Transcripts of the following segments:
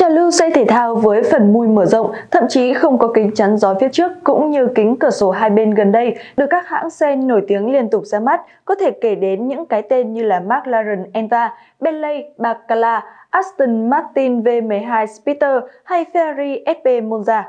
Trào lưu xe thể thao với phần mui mở rộng, thậm chí không có kính chắn gió phía trước cũng như kính cửa sổ hai bên gần đây được các hãng xe nổi tiếng liên tục ra mắt, có thể kể đến những cái tên như là McLaren Enva, Bentley Bacala, Aston Martin V12 Speedster hay Ferrari SP Monza.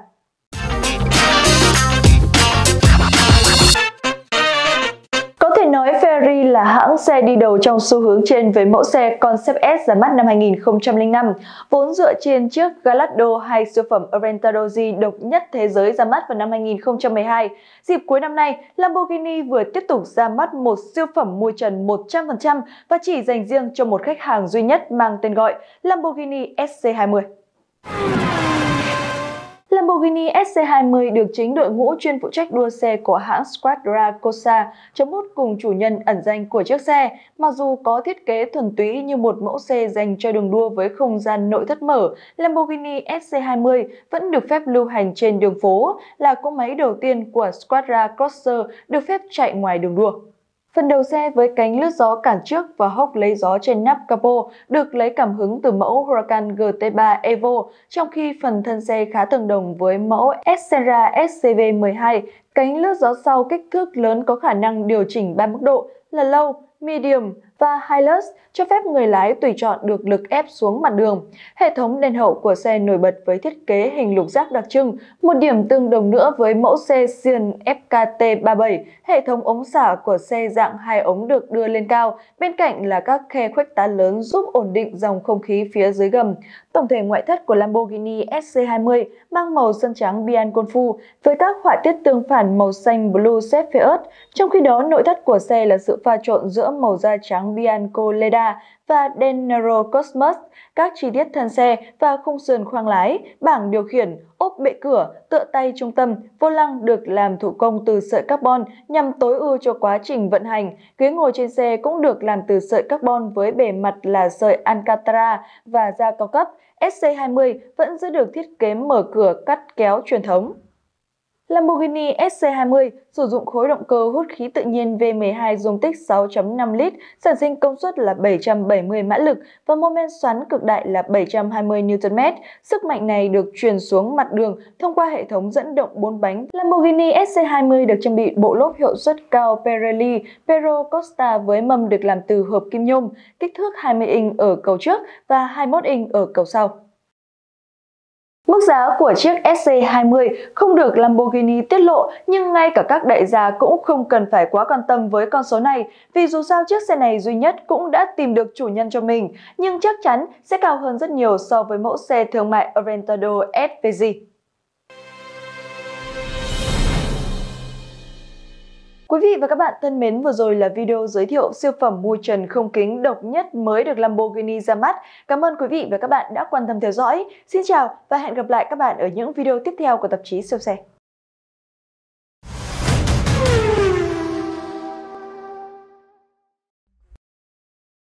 hãng xe đi đầu trong xu hướng trên với mẫu xe Concept S ra mắt năm 2005, vốn dựa trên chiếc Gallardo hay siêu phẩm Aventador G độc nhất thế giới ra mắt vào năm 2012. Dịp cuối năm nay, Lamborghini vừa tiếp tục ra mắt một siêu phẩm môi trần 100% và chỉ dành riêng cho một khách hàng duy nhất mang tên gọi Lamborghini SC20. Lamborghini SC20 được chính đội ngũ chuyên phụ trách đua xe của hãng Squadra Cosa chấm bút cùng chủ nhân ẩn danh của chiếc xe, mặc dù có thiết kế thuần túy như một mẫu xe dành cho đường đua với không gian nội thất mở, Lamborghini SC20 vẫn được phép lưu hành trên đường phố, là cỗ máy đầu tiên của Squadra Crosser được phép chạy ngoài đường đua. Phần đầu xe với cánh lướt gió cản trước và hốc lấy gió trên nắp capo được lấy cảm hứng từ mẫu Huracan GT3 Evo, trong khi phần thân xe khá tương đồng với mẫu Xterra SCV12. Cánh lướt gió sau kích thước lớn có khả năng điều chỉnh 3 mức độ là lâu, Medium và Hilux cho phép người lái tùy chọn được lực ép xuống mặt đường. Hệ thống đèn hậu của xe nổi bật với thiết kế hình lục giác đặc trưng, một điểm tương đồng nữa với mẫu xe Sion FKT37. Hệ thống ống xả của xe dạng hai ống được đưa lên cao, bên cạnh là các khe khuếch tán lớn giúp ổn định dòng không khí phía dưới gầm. Tổng thể ngoại thất của Lamborghini SC20 mang màu sơn trắng Bianconfu với các họa tiết tương phản màu xanh Blue Cepheus. Trong khi đó, nội thất của xe là sự pha trộn giữa màu da trắng Bianco Leda và Denaro Cosmos, các chi tiết thân xe và khung sườn khoang lái, bảng điều khiển, ốp bệ cửa, tựa tay trung tâm, vô lăng được làm thủ công từ sợi carbon nhằm tối ưu cho quá trình vận hành. Ghế ngồi trên xe cũng được làm từ sợi carbon với bề mặt là sợi Alcantara và da cao cấp. SC20 vẫn giữ được thiết kế mở cửa cắt kéo truyền thống. Lamborghini SC20 sử dụng khối động cơ hút khí tự nhiên V12 dung tích 6.5 lít, sản sinh công suất là 770 mã lực và mô men xoắn cực đại là 720 Nm. Sức mạnh này được truyền xuống mặt đường thông qua hệ thống dẫn động 4 bánh. Lamborghini SC20 được trang bị bộ lốp hiệu suất cao Pirelli Pero Costa với mâm được làm từ hợp kim nhôm, kích thước 20 inch ở cầu trước và 21 inch ở cầu sau. Mức giá của chiếc SC20 không được Lamborghini tiết lộ nhưng ngay cả các đại gia cũng không cần phải quá quan tâm với con số này vì dù sao chiếc xe này duy nhất cũng đã tìm được chủ nhân cho mình nhưng chắc chắn sẽ cao hơn rất nhiều so với mẫu xe thương mại Aventador SVG. Quý vị và các bạn thân mến, vừa rồi là video giới thiệu siêu phẩm môi trần không kính độc nhất mới được Lamborghini ra mắt. Cảm ơn quý vị và các bạn đã quan tâm theo dõi. Xin chào và hẹn gặp lại các bạn ở những video tiếp theo của tạp chí siêu xe.